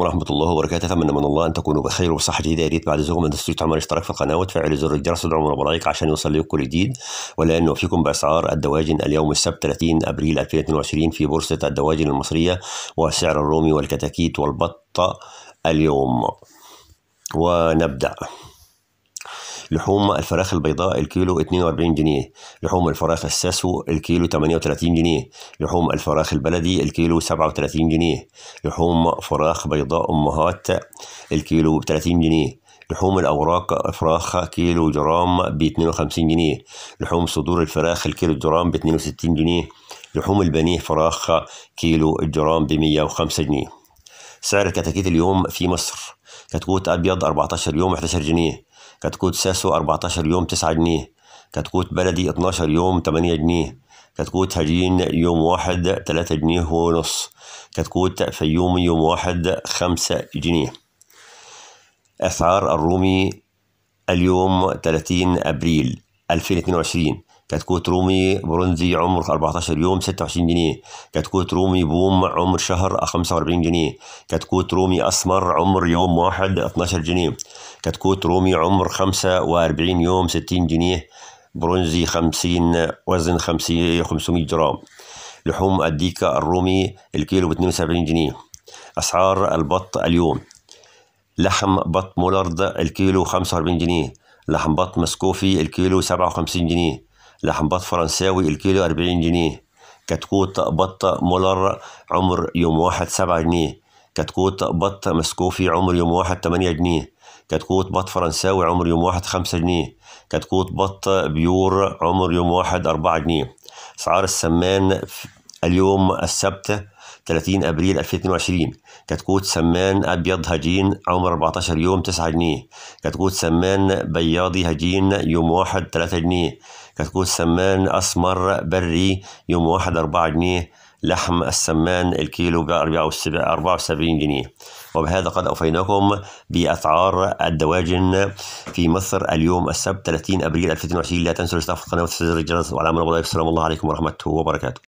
عليكم ورحمة الله وبركاته أتمنى من الله أن تكونوا بخير وصحة جيدة يا ريت بعد زوجكم أن تستطيعوا تعملوا اشتراك في القناة وتفعلوا زر الجرس وتدعموا باللايك عشان يوصل لكم كل جديد ولأن نوفيكم بأسعار الدواجن اليوم السبت 30 أبريل 2022 في بورصة الدواجن المصرية وسعر الرومي والكتاكيت والبطة اليوم ونبدأ لحوم الفراخ البيضاء الكيلو 42 جنيه لحوم الفراخ الساسو الكيلو 38 جنيه لحوم الفراخ البلدي الكيلو 37 جنيه لحوم فراخ بيضاء أمهات الكيلو 30 جنيه لحوم الأوراق فراخ كيلو جرام ب 52 جنيه لحوم صدور الفراخ الكيلو جرام ب 62 جنيه لحوم البنيه فراخ كيلو الجرام ب 105 جنيه سعر الكتاكيت اليوم في مصر كتكوت أبيض 14 يوم 11 جنيه كتكوت ساسو 14 يوم 9 جنيه كتكوت بلدي 12 يوم 8 جنيه كتكوت هجين يوم واحد 3 جنيه ونص كتكوت فيومي يوم واحد 5 جنيه أسعار الرومي اليوم 30 أبريل 2022 كتكوت رومي برونزي عمر 14 يوم 26 جنيه كتكوت رومي بوم عمر شهر 45 جنيه كتكوت رومي أسمر عمر يوم واحد 12 جنيه كتكوت رومي عمر 45 يوم 60 جنيه برونزي 50 وزن 50 500 جرام لحوم الديكا الرومي الكيلو ب 72 جنيه أسعار البط اليوم لحم بط مولارد الكيلو 45 جنيه لحم بط مسكوفي الكيلو 57 جنيه لحمبات فرنساوي الكيلو أربعين جنيه كتكوت بطة مولر عمر يوم واحد سبعة جنيه كتكوت بط مسكوفي عمر يوم واحد تمانية جنيه كتكوت بط فرنساوي عمر يوم واحد خمسة جنيه كتكوت بط بيور عمر يوم واحد أربعة جنيه أسعار السمان اليوم السبت 30 ابريل 2022 كتكوت سمان ابيض هجين عمر 14 يوم 9 جنيه كتكوت سمان بياضي هجين يوم 1 3 جنيه كتكوت سمان اسمر بري يوم 1 4 جنيه لحم السمان الكيلو ب 74 جنيه وبهذا قد أوفيناكم بأسعار الدواجن في مصر اليوم السبت 30 أبريل 2022 لا تنسوا الاشتراك في القناة وتفعيل الجرس وعلى أمان الله والسلام الله عليكم ورحمة الله وبركاته